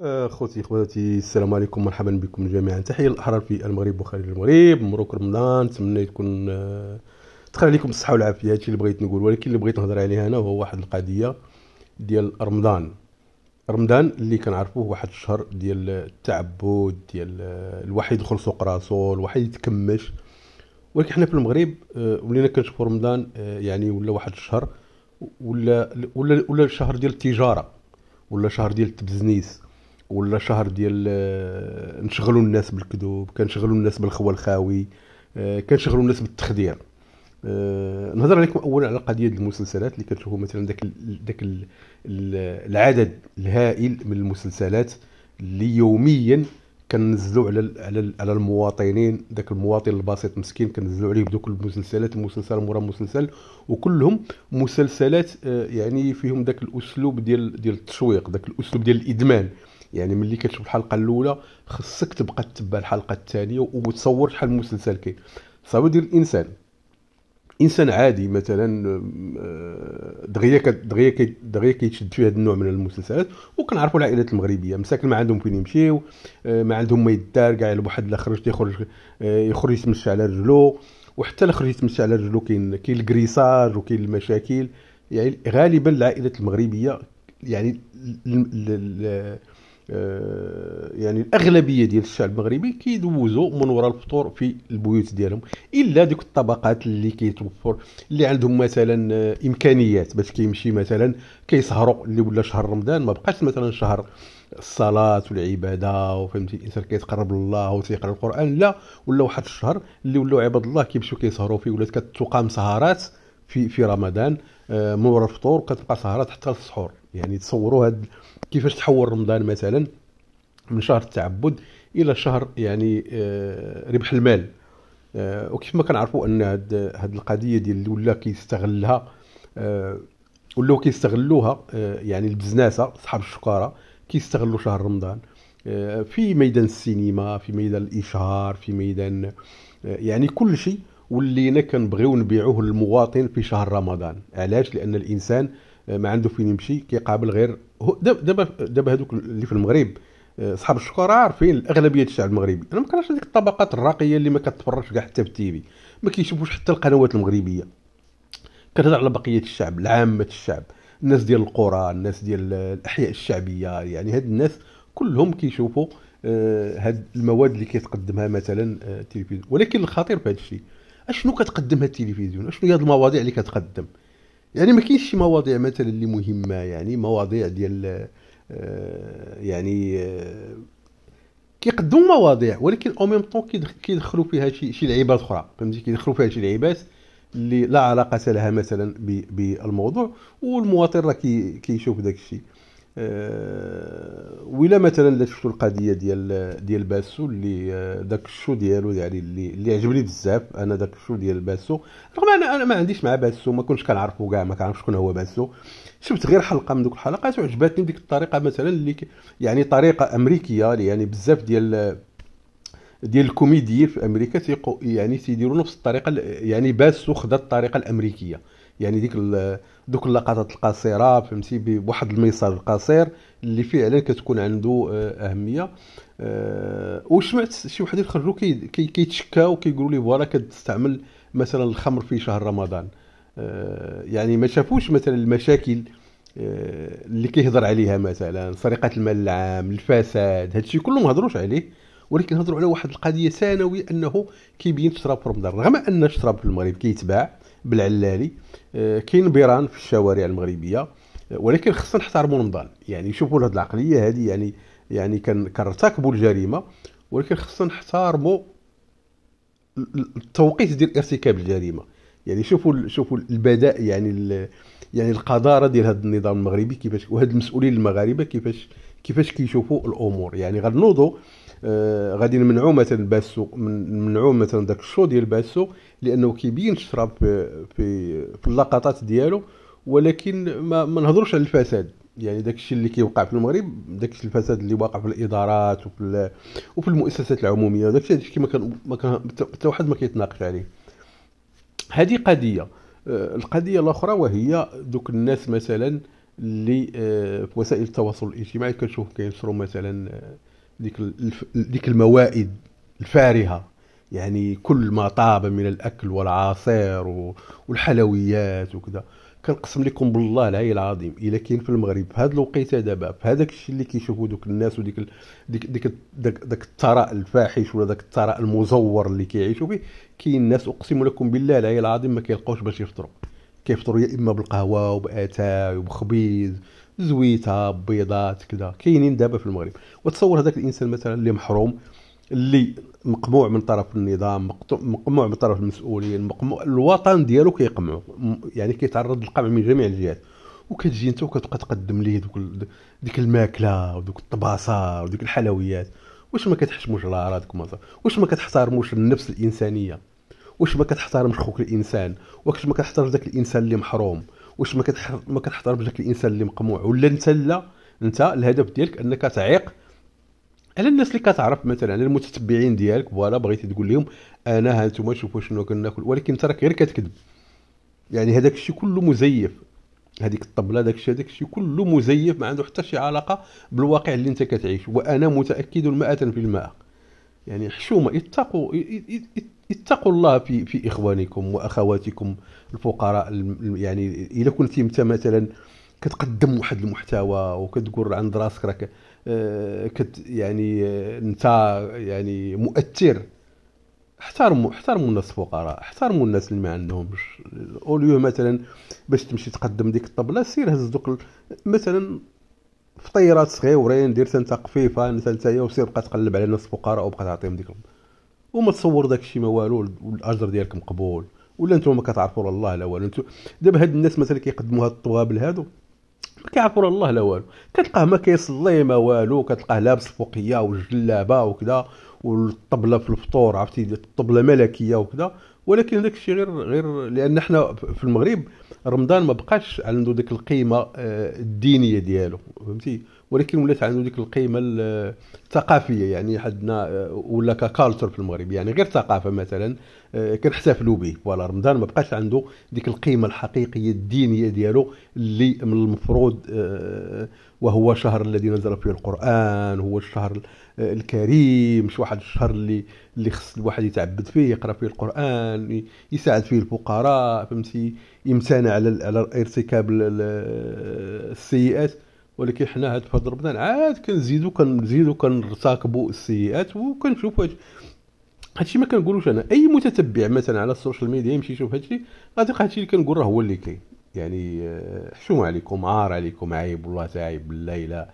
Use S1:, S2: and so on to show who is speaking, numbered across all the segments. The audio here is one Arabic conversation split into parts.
S1: آه، خوتي خواتي السلام عليكم مرحبا بكم جميعا تحيه الاحرار في المغرب وخارج المغرب مبروك رمضان نتمنى تكون آه، تخلي عليكم الصحه والعافيه هادشي اللي بغيت نقول ولكن اللي بغيت نهضر عليه انا هو واحد القضيه ديال رمضان رمضان اللي كنعرفوه واحد الشهر ديال التعبد ديال آه، الواحد يدخل سوق راسو الواحد يتكمش ولكن حنا في المغرب ولينا كنشوفوا رمضان يعني ولا واحد الشهر ولا ولا ولا شهر ديال التجاره ولا شهر ديال التبزنيس ولا شهر ديال آه، نشغلوا الناس بالكذوب كنشغلوا الناس بالخوى الخاوي آه، كنشغلوا الناس بالتخدير آه، نهضر عليكم اولا على قضيه المسلسلات اللي كتشوفوا مثلا داك داك العدد الهائل من المسلسلات اللي يوميا كننزلوا على على المواطنين ذاك المواطن البسيط مسكين كننزلوا عليه بدوك المسلسلات مسلسل مورا مسلسل وكلهم مسلسلات يعني فيهم ذاك الاسلوب ديال ديال التشويق ذاك الاسلوب ديال الادمان يعني ملي كتشوف الحلقه الاولى خصك تبقى تتبع الحلقه الثانيه وتصور شحال المسلسل كاين صافي ديال الانسان انسان عادي مثلا آه، دغيا دغيا دغيا كيتشد في هذا النوع من المسلسلات وكنعرفوا العائلات المغربيه مساكن ما عندهم فين يمشيو آه، ما عندهم ما يدار كاع لواحد لا خرج يخرج آه، يخرج يتمشى على رجلو وحتى لا خرج يتمشى على رجلو كاين كاين الكريساج وكاين المشاكل يعني غالبا العائلات المغربيه يعني آه، يعني الاغلبيه ديال الشعب المغربي كيدوزوا من وراء الفطور في البيوت ديالهم الا ديك الطبقات اللي كيتوفر اللي عندهم مثلا آه، امكانيات باش كيمشي مثلا كيسهروا اللي ولا شهر رمضان ما بقاش مثلا شهر الصلاه والعباده وفهمتي الانسان كيتقرب لله وتيقرا القران لا ولا واحد الشهر اللي ولاو عباد الله كيمشيو كيسهروا فيه ولات كتقام سهرات في في رمضان آه، من ورا الفطور كتبقى سهرات حتى السحور يعني تصوروا هاد كيفاش تحول رمضان مثلا من شهر التعبد الى شهر يعني آه، ربح المال آه، وكيف ما كنعرفوا ان هاد هاد القضيه ديال اللي ولا كيستغلها ولاو كيستغلوها يعني البزناسه اصحاب الشكاره كيستغلوا شهر رمضان في ميدان السينما في ميدان الاشهار في ميدان يعني كل شيء ولينا كنبغيو نبيعوه للمواطن في شهر رمضان علاش لان الانسان آه، ما عنده فين يمشي كيقابل غير دابا دابا هذوك اللي في المغرب آه، صحاب الشكر عارفين الاغلبيه الشعب المغربي انا ما كنعرفش هذيك الطبقات الراقيه اللي ما كتفرجش كاع حتى في التيفي ما كيشوفوش حتى القنوات المغربيه كتهضر على بقيه الشعب العامه الشعب الناس ديال القرى الناس ديال الاحياء الشعبيه يعني هاد الناس كلهم كيشوفوا آه، هاد المواد اللي كيتقدمها مثلا التلفزيون ولكن الخطير في هذا الشيء اشنو كتقدم هاد التلفزيون اشنو هي هاد المواضيع اللي كتقدم يعني ما كاينش شي مواضيع مثلا اللي مهمه يعني مواضيع ديال آه يعني آه كيقدموا مواضيع ولكن او ميم طون كيدخلوا فيها شي شي لعيبات اخرى فهمتي كيدخلوا فيها شي لعيبات اللي لا علاقه لها مثلا بالموضوع والمواطن راه كيشوف داك الشيء آه، ولا مثلا شفتوا القضيه ديال ديال باسو اللي آه، داك الشو ديالو يعني اللي اللي عجبني بزاف انا داك الشو ديال باسو رغم انا انا ما عنديش مع باسو ما كنتش كنعرفو كاع ما كنعرف شكون هو باسو شفت غير حلقه من دوك الحلقات وعجبتني بديك الطريقه مثلا اللي يعني طريقه امريكيه يعني بزاف ديال ديال الكوميديين في امريكا تيقو يعني تيديروا نفس الطريقه يعني باسو خدا الطريقه الامريكيه يعني ديك دوك اللقطات القصيره فهمتي بواحد الميساج القصير اللي فعلا كتكون عنده آه، اهميه أه وسمعت شي واحد يخرجوا كيتشكاو كي كيقولوا لي فوالا كتستعمل مثلا الخمر في شهر رمضان أه يعني ما شافوش مثلا المشاكل آه، اللي كيهضر عليها مثلا سرقه المال العام الفساد هادشي كله ما هضروش عليه ولكن هضروا على واحد القضيه ثانويه انه كيبين الشراب في رمضان رغم ان الشراب في المغرب كيتباع كي بالعلالي آه، كاين بيران في الشوارع المغربيه آه، ولكن خصنا نحترموا رمضان يعني شوفوا هذه العقليه هذه يعني يعني كنرتكبوا الجريمه ولكن خصنا نحترموا التوقيت ديال ارتكاب الجريمه يعني شوفوا شوفوا البداء يعني يعني القذاره ديال هذا النظام المغربي كيفاش وهاد المسؤولين المغاربه كيفاش كيفاش كيشوفوا الامور يعني غنوضوا آه، غادي نمنعو مثلا باسو نمنعو مثلا داك الشو ديال باسو لانه كيبين الشراب في في, في اللقطات ديالو ولكن ما, ما نهضروش على الفساد يعني داك الشيء اللي كيوقع في المغرب داك الفساد اللي واقع في الادارات وفي وفي المؤسسات العموميه داك الشيء كما كان ما كان حتى واحد ما كيتناقش عليه هذه قضيه آه، القضيه الاخرى وهي دوك الناس مثلا اللي آه، في وسائل التواصل الاجتماعي كنشوف كينشروا مثلا ديك ديك الموائد الفارهه يعني كل ما طاب من الاكل والعصير والحلويات وكذا كنقسم لكم بالله العلي العظيم الا كاين في المغرب في هذه الوقيته دابا في هذاك الشيء اللي كيشوفوا دوك الناس وديك ال... ديك ديك داك الثراء الفاحش ولا داك الثراء المزور اللي كيعيشوا به كاين ناس اقسم لكم بالله العلي العظيم ما كيلقاوش باش يفطروا كيفطروا يا اما بالقهوه وباتاي وبخبيز زويته بيضات كذا كاينين دابا في المغرب وتصور هذاك الانسان مثلا اللي محروم اللي مقموع من طرف النظام مقموع من طرف المسؤولين مقموع الوطن ديالو كيقمعو يعني كيتعرض للقمع من جميع الجهات وكتجي انت وكتبقى تقدم ليه دوك ديك الماكله ودوك الطباصه ودوك الحلويات واش ما كتحشموش راسك واش ما كتحترموش النفس الانسانيه واش ما كتحترمش خوك الانسان واش ما كتحترمش ذاك الانسان اللي محروم واش ما ما كتحضر ذاك الانسان اللي مقموع ولا انت لا انت الهدف ديالك انك تعيق على الناس اللي كتعرف مثلا على المتتبعين ديالك فوالا بغيتي تقول لهم انا ها انتم شوفوا شنو كناكل ولكن انت راك غير كتكذب يعني هذاك الشيء كله مزيف هذيك الطبله داك الشيء داك الشيء كله مزيف ما عنده حتى شي علاقه بالواقع اللي انت كتعيش وانا متاكد 100% يعني حشومه اتقوا اتقوا الله في في اخوانكم واخواتكم الفقراء يعني الا كنت انت مثلا كتقدم واحد المحتوى وكتقول عند راسك راك آه، كت يعني آه، انت يعني مؤثر احترموا احترموا الناس الفقراء احترموا الناس اللي ما عندهمش اوليو مثلا باش تمشي تقدم ديك الطبله سير هز دوك مثلا فطيرات صغيورين دير انت قفيفه انت وسير بقى تقلب على الناس الفقراء وبقى تعطيهم ديك وما تصور داك الشيء ما والو والاجر ديالك مقبول ولا انتم ما كتعرفوا لا الله لا والو دابا هاد الناس مثلا كيقدموا هاد الطوابل هادو ما كيعرفوا لا الله لا والو كتلقاه ما كيصلي ما والو كتلقاه لابس الفوقيه والجلابه وكذا والطبله في الفطور عرفتي الطبله ملكيه وكذا ولكن داك الشيء غير غير لان حنا في المغرب رمضان ما بقاش عنده ديك القيمه آه، الدينيه ديالو فهمتي ولكن ولات عنده ديك القيمه الثقافيه يعني حدنا ولا ككالتر في المغرب يعني غير ثقافه مثلا آه، كنحتفلوا به فوالا رمضان ما بقاش عنده ديك القيمه الحقيقيه الدينيه ديالو اللي من المفروض آه، وهو شهر الذي نزل فيه القران هو الشهر آه، الكريم مش واحد الشهر اللي اللي خص الواحد يتعبد فيه يقرا فيه القران يساعد فيه الفقراء فهمتي يمتنع على على ارتكاب السيئات ولكن حنا هاد فهاد رمضان عاد كنزيدو كنزيدو كنرتاكبو السيئات وكنشوفوا هادشي ما كنقولوش انا اي متتبع مثلا على السوشيال ميديا يمشي يشوف هادشي غادي يلقى هادشي اللي كنقول راه هو اللي كاين يعني آه، حشوم عليكم عار عليكم عيب والله عيب بالله الى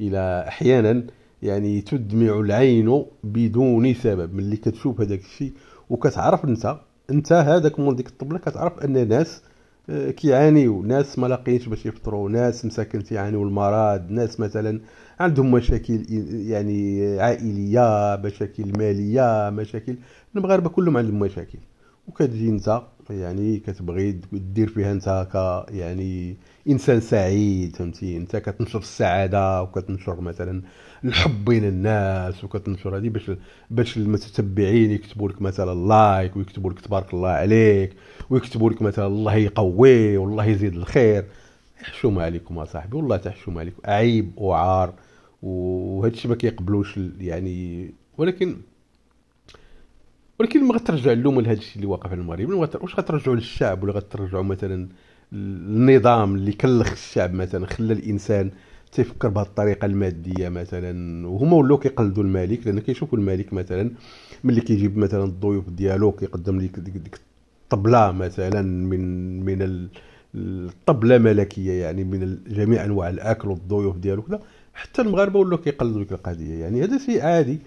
S1: الى احيانا يعني تدمع العين بدون سبب ملي كتشوف هذاك الشيء وكتعرف انت انت هذاك مول ديك الطبله كتعرف ان ناس آه، كيعانيو ناس ما لاقينش باش يفطروا ناس مساكن تيعانيو المرض ناس مثلا عندهم مشاكل يعني عائليه مشاكل ماليه مشاكل المغاربه كلهم عندهم مشاكل وكتجي انت يعني كتبغي دير فيها انت ك يعني انسان سعيد فهمتي انت كتنشر السعاده وكتنشر مثلا الحب بين الناس وكتنشر هذه باش باش المتتبعين يكتبوا لك مثلا لايك ويكتبوا لك تبارك الله عليك ويكتبوا لك مثلا الله يقوي والله يزيد الخير حشومه عليكم اصاحبي والله تحشومه عليكم عيب وعار وهذا الشيء ما كيقبلوش يعني ولكن ولكن ما غترجع اللوم لهذا الشيء اللي واقع في المغرب واش غترجعوا للشعب ولا غترجعوا مثلا النظام اللي كلخ الشعب مثلا خلى الانسان تيفكر بهذه الطريقه الماديه مثلا وهما ولاو كيقلدوا الملك لان كيشوفوا الملك مثلا ملي كيجيب مثلا الضيوف ديالو كيقدم لك ديك, ديك الطبله مثلا من من الطبله ملكيه يعني من جميع انواع الاكل والضيوف ديالو كذا حتى المغاربه ولاو كيقلدوا ديك القضيه يعني هذا شيء عادي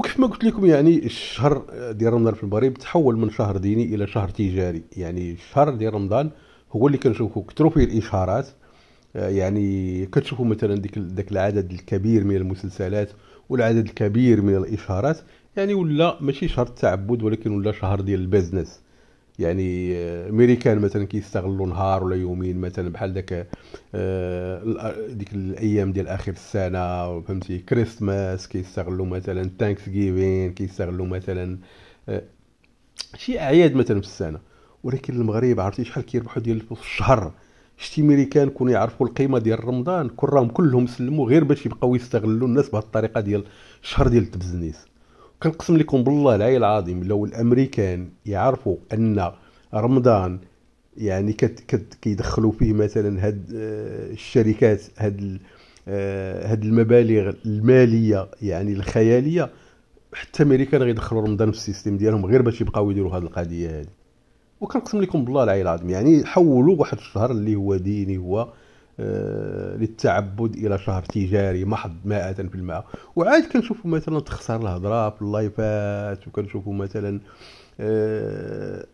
S1: وكيف ما قلت لكم يعني الشهر ديال رمضان في المغرب تحول من شهر ديني الى شهر تجاري يعني الشهر ديال رمضان هو اللي كنشوفو كثروا فيه الاشهارات آه، يعني كتشوفوا مثلا ديك داك العدد الكبير من المسلسلات والعدد الكبير من الاشهارات يعني ولا ماشي شهر التعبد ولكن ولا شهر ديال البزنس يعني امريكان مثلا كيستغلوا نهار ولا يومين مثلا بحال داك آه، ديك الايام ديال اخر السنه فهمتي كريسماس كيستغلوا مثلا ثانكس جيفين كيستغلوا مثلا آه، شي اعياد مثلا في السنه ولكن المغرب عرفتي شحال كيربحوا ديال في الشهر شتي امريكان كون يعرفوا القيمه ديال رمضان كون راهم كلهم سلموا غير باش يبقاو يستغلوا الناس بهذه الطريقه ديال الشهر ديال التبزنيس كنقسم لكم بالله العلي العظيم لو الامريكان يعرفوا ان رمضان يعني كيدخلوا فيه مثلا هاد آه، الشركات هاد آه، هاد المبالغ الماليه يعني الخياليه حتى الامريكان غيدخلوا رمضان في السيستم ديالهم غير باش يبقاو يديروا هاد القضيه هذه وكنقسم لكم بالله العلي العظيم يعني حولوا واحد الشهر اللي هو ديني هو آه، للتعبد الى شهر تجاري محض مائة في الماء وعاد كنشوفوا مثلا تخسر الهضره في اللايفات وكنشوفوا مثلا اش آه،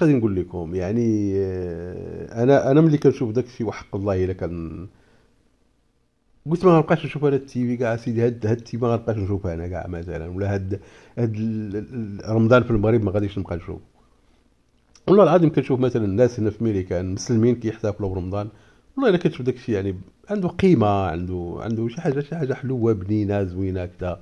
S1: غادي نقول لكم يعني آه، انا انا ملي كنشوف داك الشيء وحق الله الا كان قلت ما غنبقاش نشوف انا التيفي كاع سيدي هاد هاد التيفي ما غنبقاش نشوفها انا كاع مثلا ولا هاد هاد رمضان في المغرب ما غاديش نبقى نشوف والله العظيم كنشوف مثلا الناس هنا في امريكا المسلمين كيحتفلوا برمضان والله الا كتشوف داك الشيء يعني عنده قيمه عنده عنده شي حاجه شي حاجه حلوه بنينه زوينه كذا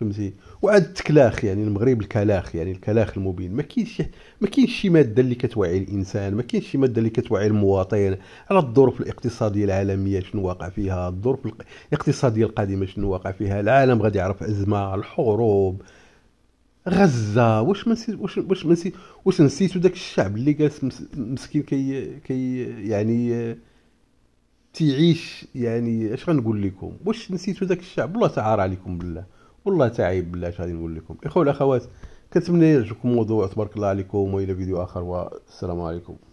S1: فهمتي وعاد التكلاخ يعني المغرب الكلاخ يعني الكلاخ المبين ما كاينش ما كاينش شي ماده اللي كتوعي الانسان ما كاينش شي ماده اللي كتوعي المواطن على الظروف الاقتصاديه العالميه شنو واقع فيها الظروف الاقتصاديه القادمه شنو واقع فيها العالم غادي يعرف ازمه الحروب غزه واش ما نسيت واش واش نسيت واش نسيتو داك الشعب اللي جالس مسكين كي كي يعني تيعيش يعني اش غنقول لكم واش نسيتوا ذاك الشعب والله تعار عليكم بالله والله تعيب بالله اش غادي نقول لكم اخوه الاخوات كنتمنى يعجبكم الموضوع تبارك الله عليكم والى فيديو اخر والسلام عليكم